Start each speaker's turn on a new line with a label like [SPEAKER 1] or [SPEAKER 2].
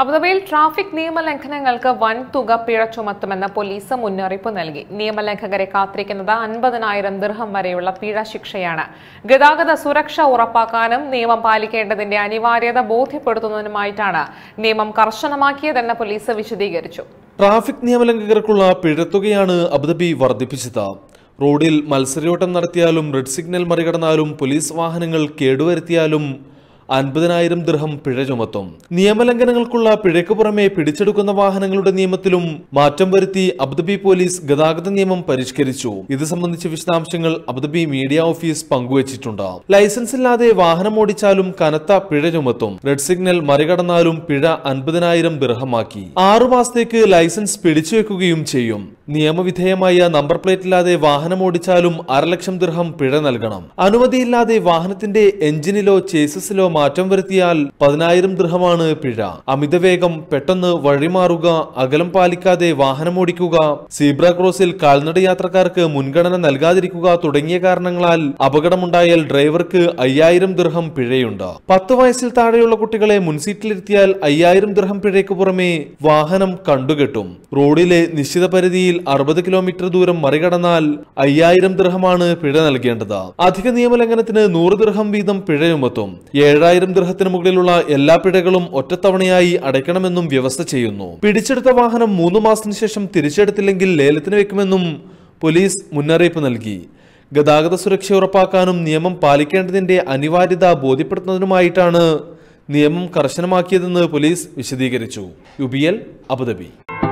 [SPEAKER 1] അബുദാബിയിൽ ട്രാഫിക് നിയമലംഘനങ്ങൾക്ക് വൻ തുക പിഴ ചുമത്തുമെന്ന് പോലീസ് മുന്നറിയിപ്പ് നൽകി നിയമലംഘകരെ കാത്തിരിക്കുന്നത് അൻപതിനായിരം ദൃഹം വരെയുള്ള പിഴ ശിക്ഷയാണ് ഗതാഗത സുരക്ഷ ഉറപ്പാക്കാനും നിയമം പാലിക്കേണ്ടതിന്റെ അനിവാര്യത ബോധ്യപ്പെടുത്തുന്നതിനുമായിട്ടാണ് നിയമം കർശനമാക്കിയതെന്ന് പോലീസ് വിശദീകരിച്ചു
[SPEAKER 2] ട്രാഫിക് നിയമലംഘകർക്കുള്ള പിഴത്തുകയാണ് അബുദാബി വർദ്ധിപ്പിച്ചത് റോഡിൽ മത്സരയോട്ടം നടത്തിയാലും റെഡ് സിഗ്നൽ മറികടന്നാലും പോലീസ് വാഹനങ്ങൾ കേടുവരുത്തിയാലും അൻപതിനായിരം ദൃഹം പിഴ ചുമത്തും നിയമലംഘനങ്ങൾക്കുള്ള പിഴയ്ക്ക് പുറമെ പിടിച്ചെടുക്കുന്ന വാഹനങ്ങളുടെ നിയമത്തിലും മാറ്റം വരുത്തി അബുദാബി പോലീസ് ഗതാഗത നിയമം പരിഷ്കരിച്ചു ഇത് സംബന്ധിച്ച വിശദാംശങ്ങൾ അബുദാബി മീഡിയ ഓഫീസ് പങ്കുവച്ചിട്ടുണ്ട് ലൈസൻസ് ഇല്ലാതെ വാഹനം ഓടിച്ചാലും കനത്ത പിഴ ചുമത്തും റെഡ് സിഗ്നൽ മറികടന്നാലും പിഴ അൻപതിനായിരം ദൃഹമാക്കി ആറു മാസത്തേക്ക് ലൈസൻസ് പിടിച്ചുവെക്കുകയും ചെയ്യും നിയമവിധേയമായ നമ്പർ പ്ലേറ്റ് ഇല്ലാതെ വാഹനം ഓടിച്ചാലും അരലക്ഷം ദൃഹം പിഴ നൽകണം അനുമതിയില്ലാതെ വാഹനത്തിന്റെ എഞ്ചിനിലോ ചേസസിലോ മാറ്റം വരുത്തിയാൽ പതിനായിരം ദൃഹമാണ് പിഴ അമിതവേഗം പെട്ടെന്ന് വഴിമാറുക അകലം പാലിക്കാതെ വാഹനമോടിക്കുക സീബ്ര ക്രോസിൽ കാൽനട യാത്രക്കാർക്ക് മുൻഗണന നൽകാതിരിക്കുക തുടങ്ങിയ കാരണങ്ങളാൽ അപകടമുണ്ടായാൽ ഡ്രൈവർക്ക് അയ്യായിരം ദൃഹം പിഴയുണ്ട് പത്ത് വയസ്സിൽ താഴെയുള്ള കുട്ടികളെ മുൻസീറ്റിലിരുത്തിയാൽ അയ്യായിരം ദൃഹം പിഴയ്ക്ക് പുറമെ വാഹനം കണ്ടുകെട്ടും റോഡിലെ നിശ്ചിത പരിധിയിൽ അറുപത് കിലോമീറ്റർ ദൂരം മറികടന്നാൽ അയ്യായിരം ദൃഹമാണ് പിഴ നൽകേണ്ടത് അധിക നിയമലംഘനത്തിന് നൂറ് ദൃഹം വീതം പിഴയുമെത്തും ഏഴായിരം രണ്ടായിരം ദൃഹത്തിന് മുകളിലുള്ള എല്ലാ പിഴകളും ഒറ്റത്തവണയായി അടയ്ക്കണമെന്നും വ്യവസ്ഥ ചെയ്യുന്നു പിടിച്ചെടുത്ത വാഹനം മൂന്ന് മാസത്തിന് ശേഷം തിരിച്ചെടുത്തില്ലെങ്കിൽ ലേലത്തിന് വെക്കുമെന്നും പോലീസ് മുന്നറിയിപ്പ് നൽകി ഗതാഗത സുരക്ഷ ഉറപ്പാക്കാനും നിയമം പാലിക്കേണ്ടതിന്റെ അനിവാര്യത ബോധ്യപ്പെടുത്തുന്നതിനുമായിട്ടാണ് നിയമം കർശനമാക്കിയതെന്ന് പോലീസ് വിശദീകരിച്ചു യു ബി എൽ അബുദാബി